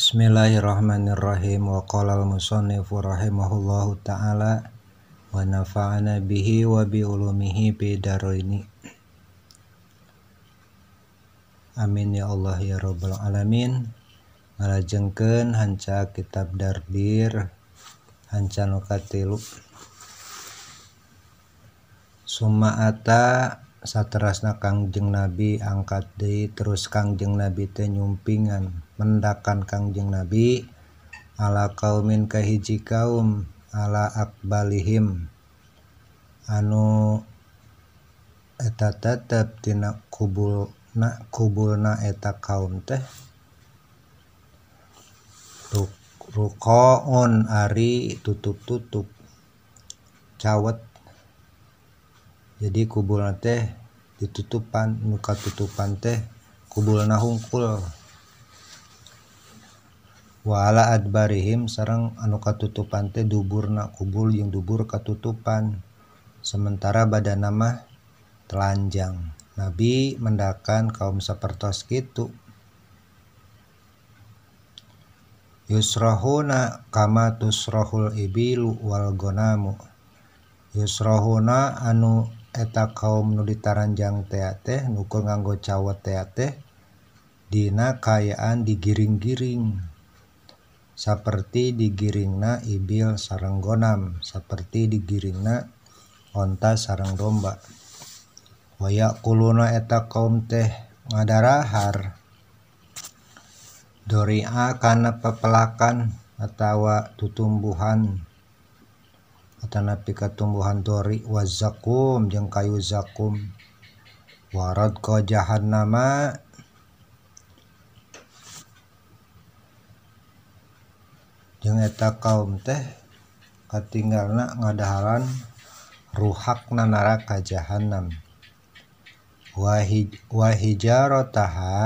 Bismillahirrahmanirrahim wa qala al musannif rahimahullahu ta'ala wa nafa'ana bihi wa bi ulumihi daraini Amin ya Allah ya Rabbal Alamin ngalajengkeun hanca kitab dardir hanca nukatilu Suma'ata saterasna Kangjeng Nabi angkat di terus Kangjeng Nabi teh nyumpingan mendakan Kangjeng Nabi ala kaumin kahiji kaum ala akbalihim anu eta tetep tina kubul na kubulna eta kaum teh rukoon ari tutup-tutup cawet jadi kuburan teh ditutupan muka tutupan teh kuburan hunkul wala adbarihim sarang anu katutupan teh duburna kubul yang dubur katutupan sementara badan nama telanjang Nabi mendakan kaum sapertos gitu yusrohuna kama tusrohul ibil wal gonamu yusrohuna anu tak kaum menu diranjang teatenguku nganggo cawe teate Dina kayan digiring-giring seperti digiring na Ibil sarenggoam seperti digiring na Honta sarenggomba Wayakulna eta kaum tehda rahar Doria karena pepelakan tawa tuttumbuhan. na keumbuhan Tori wangka nama jengeta kaum teh ketinggal ngaranruhak nara kaj jahanamwah taha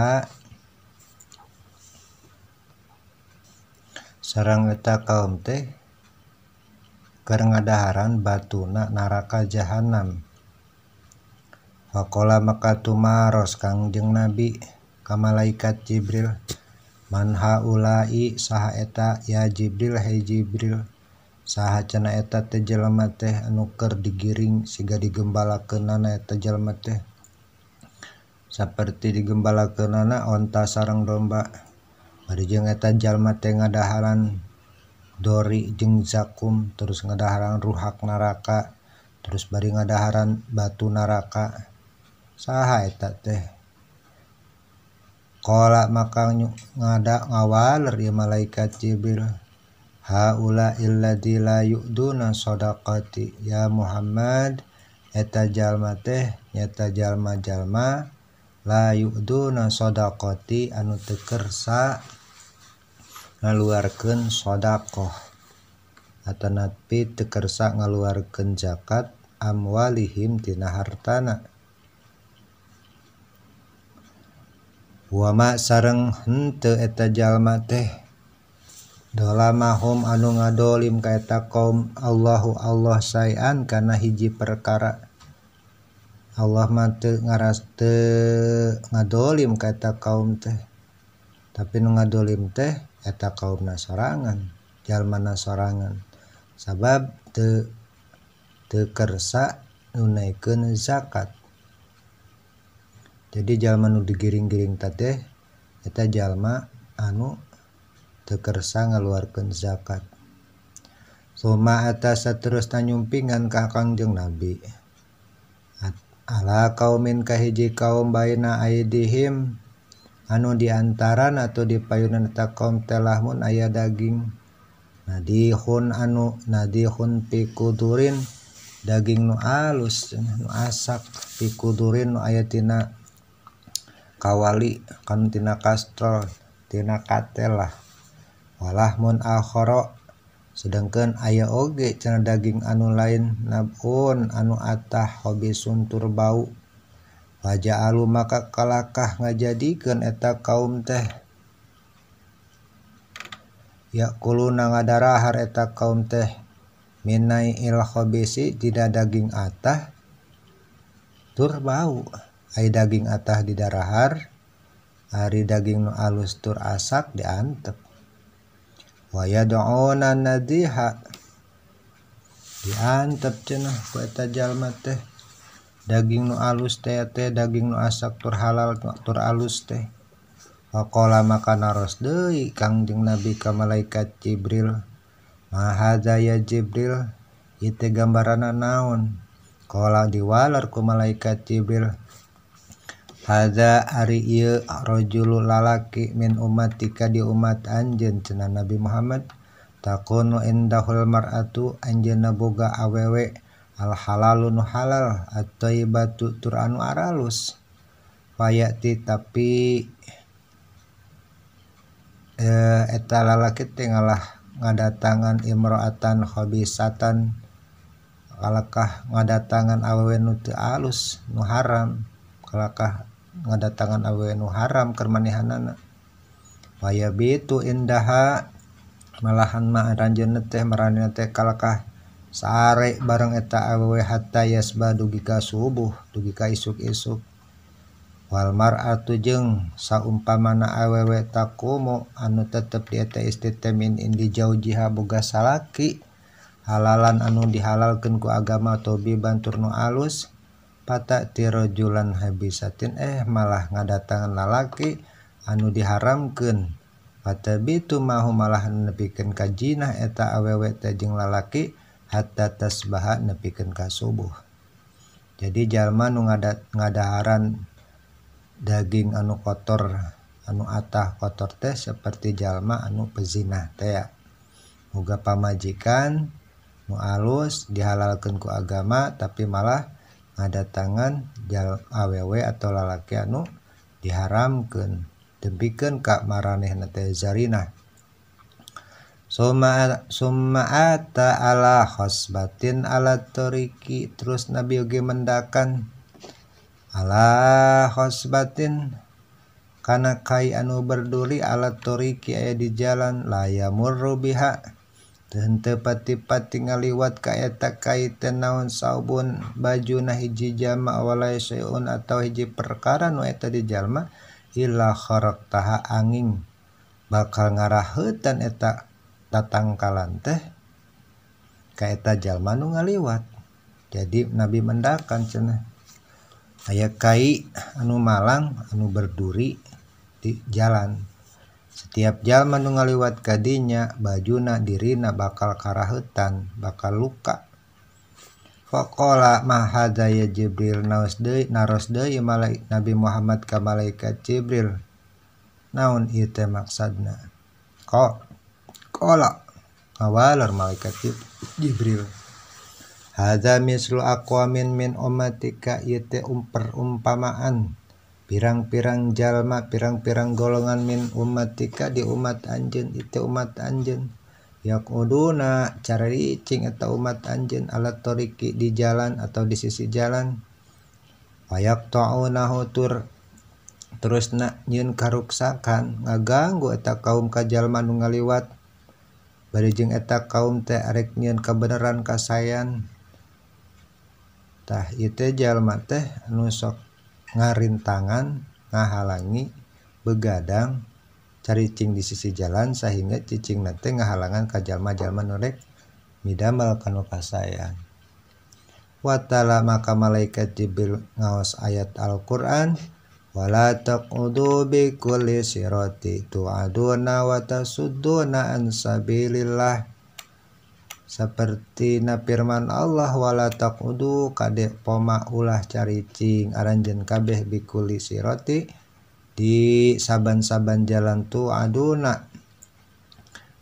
sarang ngeta kaum teh ngadaharan batunak naraka jahanan kokkola makaumaros Kangjeng nabi Kamalaikat Jibril manha Uula saheta ya jibril hejibril sah cenaeta telamamate nuker digiring sehingga dimbala ke nanaetajal seperti dimbalakenana onta sarang domba dari jengngetan Jalma Tendaharan dan Dori jeng zakum terus ngadaharan ruhak naraka terus bari ngadaharan batu naraka saha eta teh kola maka ngada ngawaler ya malaikat Jibril haula illadzi la yu'duna sadaqati ya Muhammad eta jalma teh nyata jalma jalma la yu'duna sadaqati anu kersa ngaluarkan shodaqoh Atanatkersa ngaluarkan jakat amwalihimtina hartana sang dolamahum anu ngadolim kaeta kaum Allahu Allah sayan karena hiji perkara Allah mate ngaras ngadolim kata kaum teh tapi ngadolim teh kaum nassarangan jalma Nasorangan sabab tekersa nunaiken zakat Hai jadijal digiring-giring tadi kita jalma anu tekersa ngeluarkan zakat cumma atas seterus tanyumpingan Kaangg jeng nabi Allah kaum minkah hiji kaum baiinahim u dianaran atau diayunan takkom telahlahmun ayah daging Nadihun anu nadihun pikudurin daging nu aus asak pikudurin ayatina Kawali kontinastro Tilahwalamun akhoro sedangkan ayah oge ce daging anu lain nabun anu atah hobi suntur bau Wajah Alu maka kalakah ngajadikan eta kaum teh yakuluna har eta kaum teh minai ilkhobisi tidak daging atah tur bau ai daging atah di darahar hari daging nu alus tur asak diantep waya doona nadiha diantep cenah ku eta jalma teh daging alust daging nu astur halalktor alus teh kok makan kangj nabi ke malaikat Jibril Mahazaya Jibril it gambaran naon ko di waku malaikat Jibrilza lalaki Min umattika di umat Anjen cena Nabi Muhammad takundahhul martu Anjen na boga awewk al halalun halal atau batu tur anu aralus fayati tapi eh, etalala kita ngalah ngadatangan imroatan khabisatan kalakah ngadatangan awenu nu alus nu haram kalakah ngadatangan awenu nu haram kermanihanana manehanna indaha malahan ma ranjene teh maranjeun teh kalakah Sare bareng eta aw hatayass badugika subuh tugi ka isuk-isuk Walmar atujeng sau umpa mana awew tak mau anup dietemin in di jauhjiha bu salalaki Halalan anu dihalalkan ku agama tobi ban tur nu alus patak tiro julan habisn eh malah ngadatangan lalaki anu diharamkan Patte itu mau malahan nepikan kajjinah eta awewk tejeng lalaki, datasbaha nepiken Ka subuh jadijallma nu ngadaran daging anu kotor anu atah kotor teh seperti jalma anu pezina teh ga pamajikan mu alus dihalalkanku agama tapi malah ada tanganjal AwW atau lalaki anu diharamkan debiken Kak Mareh nette Zarinah Suma Sumaata Allahkhos batin alatoriiki terus Nabi Yogi mendakan Allahkho batin karena ka anu berduli alattoriiki di jalan laya murubihak tentupatipat tinggal liwat kayak tak kait tenaun saubun baju nah hiji jamawala Seun atau hiji perkara wanita di Jalma Ilahkhorok taha angin bakal ngarah hutan etak Datang kalan teh kaeta jalma nu ngaliwat jadi nabi mendakan cenah aya kai anu malang anu berduri di jalan setiap jalma nu ngaliwat kadinya bajuna dirina bakal karahetan bakal luka Fakola mahadaya Jibril naos deui naros deui Nabi Muhammad ka malaikat Jibril naon ieu teh maksadna kok Kola Kawalar malaikat Jibril Hada mislu akwamin min umatika yete umper umpamaan Pirang-pirang jalma, pirang-pirang golongan min umatika di umat anjen, ite umat anjen Yakuduna cara ricing atau umat anjen alat toriki di jalan atau di sisi jalan Wayak ta'unahu tur terus nak nyun karuksakan ngaganggu eta kaum kajal manu ngaliwat barijeng eta kaum teh arek nyian kebenaran tah itu jalma teh nusok ngarintangan ngahalangi begadang caricing di sisi jalan sehingga cicing nanti ngahalangan kajjallma-jalma norek midamal kanu kasayan watala maka malaikat Jibril ngaos ayat Al-Quran wala taqudu bi kulli sirati tu'aduna wa tasudduna an sabilillah seperti na firman Allah wala taqudu kade poma ulah caricing aranjen kabeh bi kulli sirati di saban-saban jalan tu aduna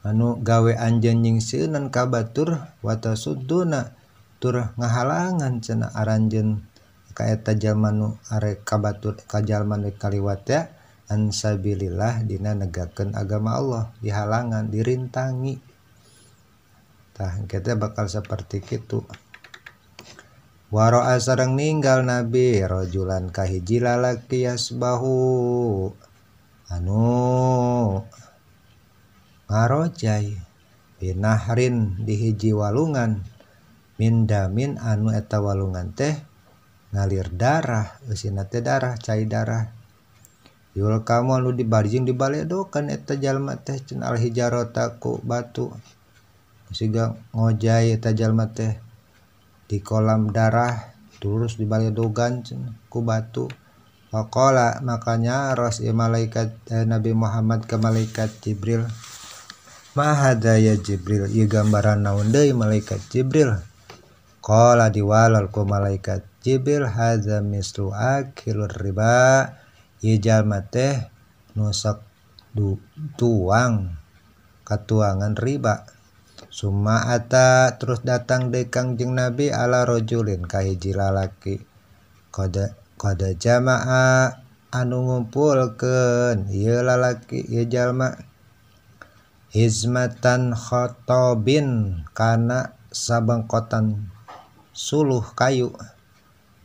anu gawe anjen nying seunan kabatur wa tasudduna tur ngahalangan cenah aranjen kayaktaju areka Ba Kajman kaliwat ya Ansabillah nanegakan agama Allah di halangan dirintangi ta kita bakal seperti itu waro asrang meninggal nabi rojulankahhi lalaki yaba anunahrin dihiji walungan mindamin anu eta walungan teh ngalir darah sinate darah cair darah Yul kamu lu dibarjing dibaledokan eta jalma teh cen al hijarota ku batu siga ngojai eta jalma teh di kolam darah terus di dogan cen ku batu Pokola makanya Rasul malaikat eh, Nabi Muhammad ke malaikat Jibril Mahadaya Jibril Ia gambaran naun malaikat Jibril Kola diwalal ku malaikat Jibril hadza mislu akilur riba yajal mateh nusak du, tuang katuangan riba Suma ata terus datang de Kangjeng Nabi ala rojulin kahiji lalaki qada qada jamaa anu ngumpulkeun ieu lalaki ieu jalma hizmatan khotobin kana sabangkotan suluh kayu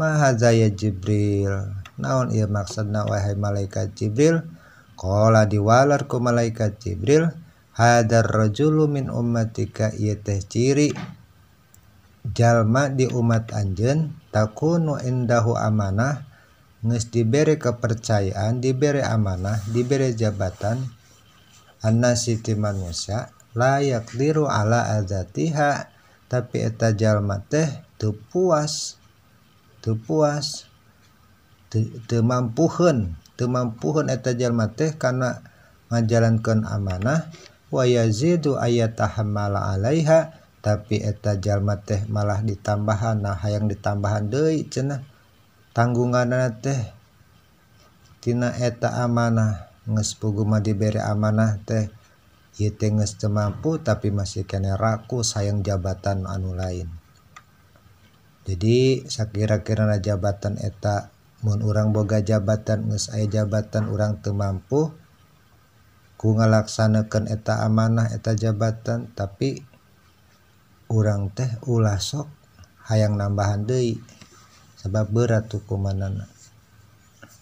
Mahazaya Jibril naon ia maksudna wahai malaikat Jibril Kola diwalar ku malaikat Jibril hadar rajulu min ummatika ia teh ciri jalma di umat anjen takunu indahu amanah Nges diberi kepercayaan diberi amanah diberi jabatan siti manusia layak diru ala azatiha tapi eta jalma teh tu puas puasmampuuhanmampuuhan etajalmatih karena ngajalankan amanah wayzi aya taham mala Alaiha tapi etajallma teh malah diambahan hay yang ditambahan Dei ce tangg tehtina eta amanah ngespu Guma diberi amanah teh mampu tapi masihkannya raku sayang jabatan anu lain jadi saya kira-kira jabatan etarang boga jabatanai jabatan urang mampu kungelaksanakan eta amanah eta jabatan tapi orangrang teh lah sok hayang nambahan Dei sebabbera kemana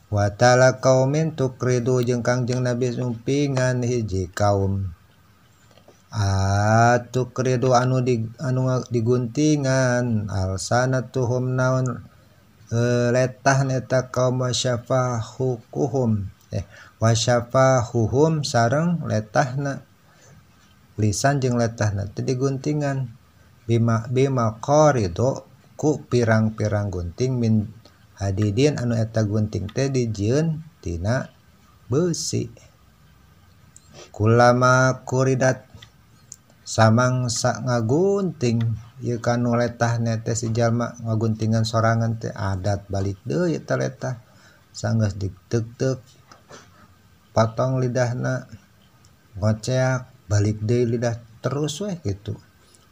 Wa ta'ala kaum mintuk Rihu jengkangjeng nabi supingan hiji kaum. atuh Ridho anu di diguntingan alsana tuhhum naon e, letah neta kaum wasyafa huku eh wasyafahuhum sareng letahna lisan je letah diguntingan Bimak Bima korido ku pirang-pirang gunting min hadidin anueta gunting Tdi Jtina besi ulama kuriidatan samang sak ngagunting y kan letah nettes Jelma ngaguntingan soangan teh adat balik the letah sang di potong lidah na ngocek balik de lidah terus weh gitu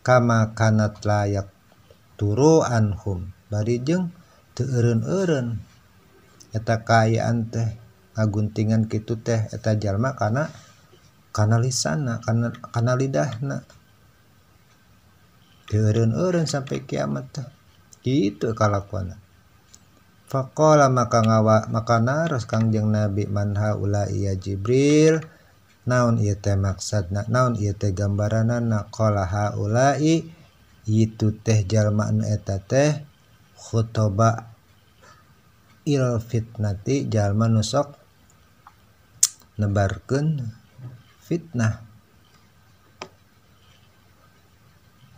kam kanat layak turuan home barijeng terununeta kayakan teh aguntingan gitu teheta jalma karena ali sana karena lidahna Hai turun urun sampai kiamat itu kalau foko maka ngawa makanan ras kangjeng nabi manhaula iya Jibril naon maksad naun gambaran anakkolaula itu teh jalmaan eta tehkhotoba il fit nantijal nusok lebarken nah fitnah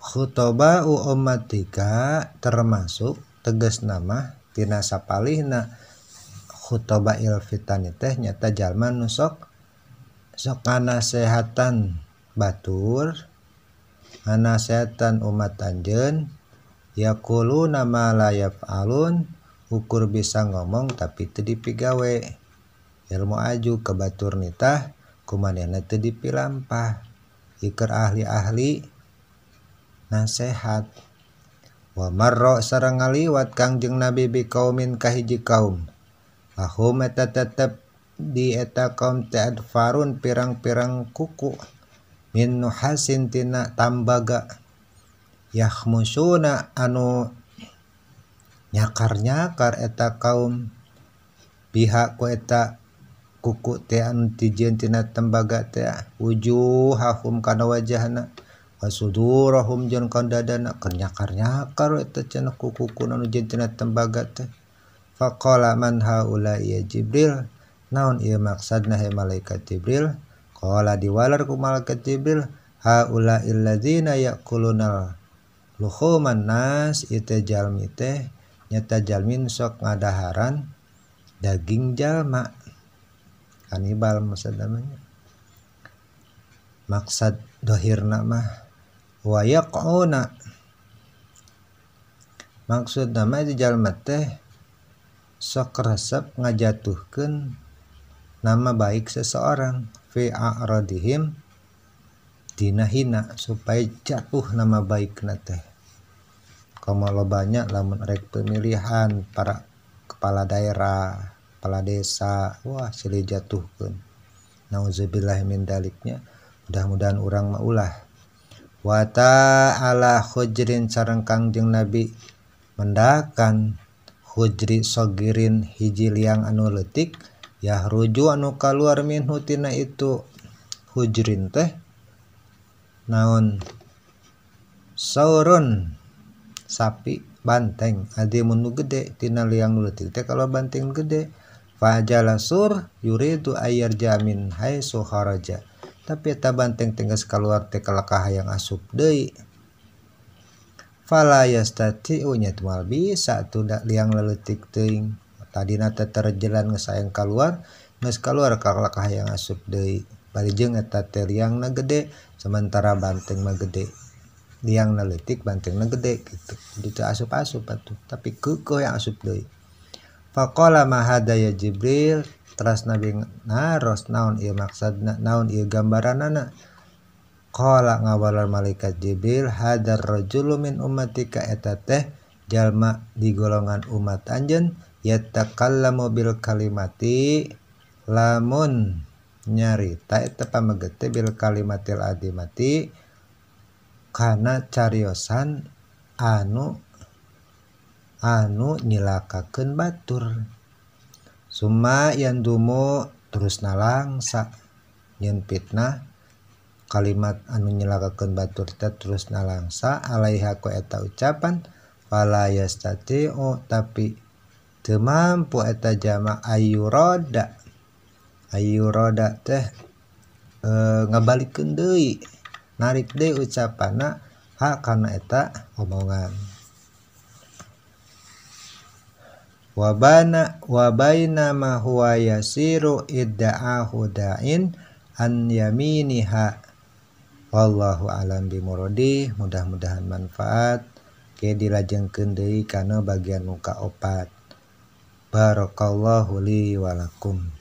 Hai huttoba uomatiktika termasuk teges nama pinnaasapalna huttoba il fit teh nyata Jeman nusok sokanseatan Batur anaseatan umat Anjen yakulu nama layap alun ukur bisa ngomong tapi te dipigawe ilmu aju ke Batur nitah dan ampah Ikir ahli-ahli Hai nasehatmarrok ser ngaliwat Kangjeng Nabibi kaum minkahji kaump dieta kaum Farun pirang-pirang kukuk Min Hasintina Tambaga yamuuna anu nyakarnya kareta kaum pihak kueta yang kukutina tembaga judhaffu karena wajahanaud dada kenyakar-nyakar kukunbaga Jibril naonmaksud na malaikat Ibril kalau diwalaku malaika tibril Haula Illazina yaal lu Man nyata Jamin sok ngadaharan dagingjalmak kanibal maksudnya maksad maksud nama nama, yaquna maksud nama itu jalma teh sok resep ngajatuhkan nama baik seseorang fi a'radihim dinahina supaya jatuh nama baik nate kalau banyak lamun rek pemilihan para kepala daerah kepala desa Wah siih jatuhkun nazubillah minddaliknya mudah-mudahan orang maulah watta Allah hujrin sare Kangjeng nabi mendaahkan hujri sogirin hijjil yang anuletik ya ruju anuka luar Minhutina itu hujrin teh naon saurun sapi banteng Adi menu gede Ti yangtik teh kalau banteng gede Fajala sur yuridu ayar jamin hai suharaja. Tapi eta banteng tinggal sekaluar teh kelakah yang asup deui. Fala malbi saat tu tudak liang tik ting tadi nata terjalan ngesayang keluar, nges keluar kelakah yang asup deui. jeng eta teriang na gede sementara banteng mah gede. Liang banteng na gede gitu. Jadi asup-asup atuh, tapi kuku yang asup deui. maday ya Jibril trasas Nabing naros naon Irakad naun gambaran anak ko ngawal malaikat Jibril Hadar Rajuluin umat keeta teh Jalma di golongan umat Anjen ya teakanlah mobil kalimati lamun nyaritabil kalimat Adi mati karena cariyosan anu yang anu nyilakkaakan Batur cumma yang dumo terus nalangsa yen fitnah kalimat anu nyilakakan Baturtet terus na langsa Alaiha kueta ucapanaya tapi cumammpu eta jamaah Ayu roda Ayu roda teh e, ngabalik Dei narik de ucapan hak karena tak ngoongngannya Wabana wabaina ma huwa yasiru idda'ahu da'in an yaminiha. Wallahu alam bimurodi. Mudah-mudahan manfaat. ke dilajengkeun deui kana bagian muka opat. Barakallahu li walakum.